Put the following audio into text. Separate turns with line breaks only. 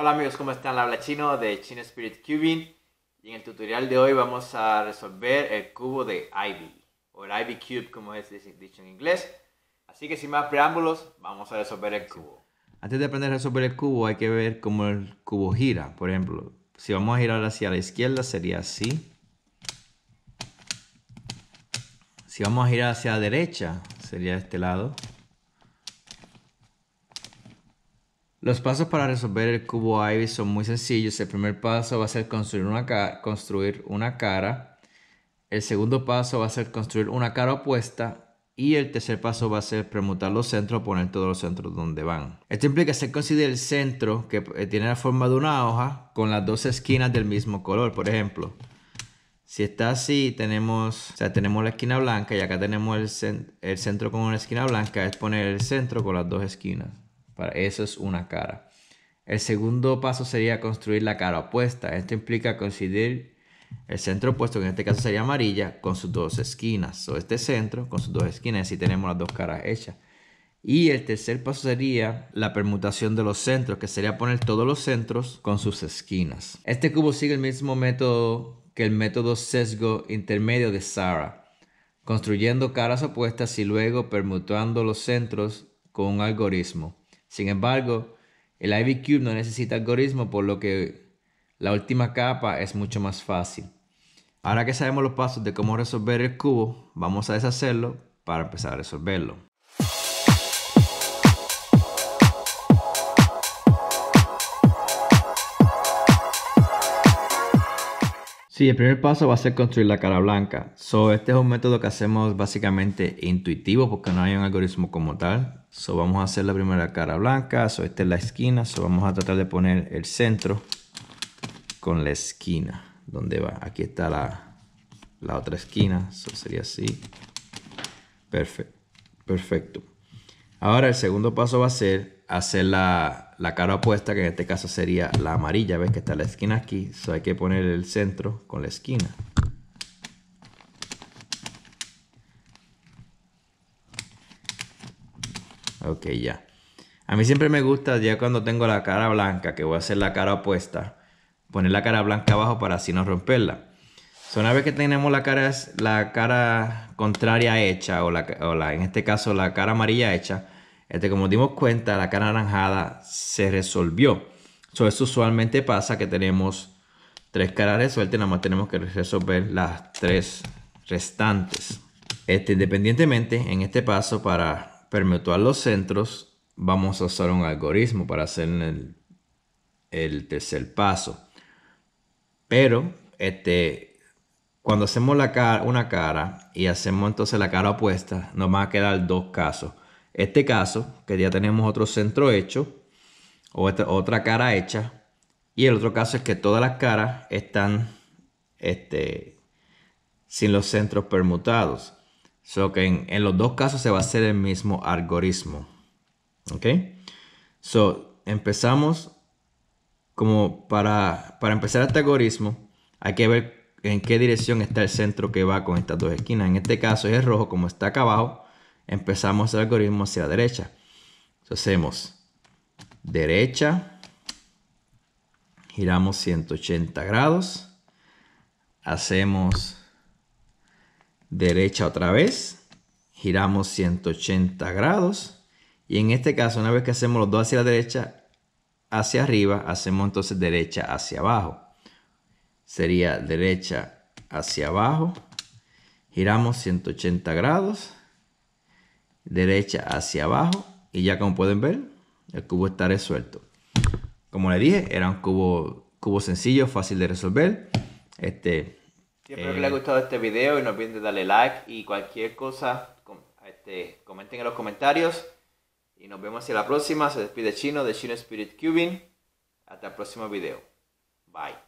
Hola amigos, ¿cómo están? Habla Chino de china Spirit Cubing y en el tutorial de hoy vamos a resolver el cubo de Ivy o el Ivy Cube como es dicho en inglés. Así que sin más preámbulos, vamos a resolver el cubo. Antes de aprender a resolver el cubo hay que ver cómo el cubo gira. Por ejemplo, si vamos a girar hacia la izquierda sería así. Si vamos a girar hacia la derecha sería este lado. Los pasos para resolver el cubo Ivy son muy sencillos. El primer paso va a ser construir una, cara. El segundo paso va a ser construir una cara opuesta. Y el tercer paso va a ser permutar los centros, poner todos los centros donde van. Esto implica se considera el centro, que eh, tiene la forma de una hoja, con las dos esquinas del mismo color. Por ejemplo, si está así, tenemos, tenemos la esquina blanca y acá tenemos el centro con una esquina blanca. Es poner el centro con las dos esquinas. Para eso es una cara. El segundo paso sería construir la cara opuesta. Esto implica coincidir el centro opuesto, que en este caso sería amarilla, con sus dos esquinas. O este centro con sus dos esquinas. Así tenemos las dos caras hechas. Y el tercer paso sería la permutación de los centros, que sería poner todos los centros con sus esquinas. Este cubo sigue el mismo método que el método sesgo intermedio de Sara, construyendo caras opuestas y luego permutando los centros con un algoritmo. Sin embargo, el Ivy Cube no necesita algoritmo, por lo que la última capa es mucho más fácil. Ahora que sabemos los pasos de cómo resolver el cubo, vamos a deshacerlo para empezar a resolverlo. Sí, el primer paso va a ser construir la cara blanca. So, este es un método que hacemos básicamente intuitivo porque no hay un algoritmo como tal. So, vamos a hacer la primera cara blanca. So, esta es la esquina. So, vamos a tratar de poner el centro con la esquina. Donde va? Aquí está la, otra esquina. So, sería así. Perfecto. Perfecto. Ahora el segundo paso va a ser hacer la, cara opuesta, que en este caso sería la amarilla, ¿ves? Que está la esquina aquí, so hay que poner el centro con la esquina. Ok, ya. A mí siempre me gusta, ya cuando tengo la cara blanca, que voy a hacer la cara opuesta, poner la cara blanca abajo para así no romperla. una vez que tenemos la cara, la cara contraria hecha, o, o la, en este caso la cara amarilla hecha, este, como dimos cuenta, la cara anaranjada se resolvió. So, eso usualmente pasa que tenemos tres caras resueltas, nada más tenemos que resolver las tres restantes. Este, independientemente, en este paso, para permutar los centros, vamos a usar un algoritmo para hacer el, tercer paso. Pero, este, cuando hacemos la una cara y hacemos entonces la cara opuesta, nos van a quedar dos casos. Este caso, que ya tenemos otro centro hecho, o este, otra cara hecha, y el otro caso es que todas las caras están este, sin los centros permutados. So que en, los dos casos se va a hacer el mismo algoritmo. ¿Ok? So, empezamos como para, para empezar este algoritmo, hay que ver en qué dirección está el centro que va con estas dos esquinas. En este caso es el rojo, como está acá abajo, empezamos el algoritmo hacia la derecha. Entonces hacemos derecha, giramos 180 grados, hacemos derecha otra vez, giramos 180 grados y en este caso una vez que hacemos los dos hacia la derecha, hacia arriba, hacemos entonces derecha hacia abajo. Sería derecha hacia abajo, giramos 180 grados, derecha hacia abajo y ya como pueden ver el cubo está resuelto como le dije era un cubo cubo sencillo fácil de resolver este espero que eh, les haya gustado este video y no olviden de darle like y cualquier cosa este, comenten en los comentarios y nos vemos en la próxima se despide chino de chino spirit cubing hasta el próximo video bye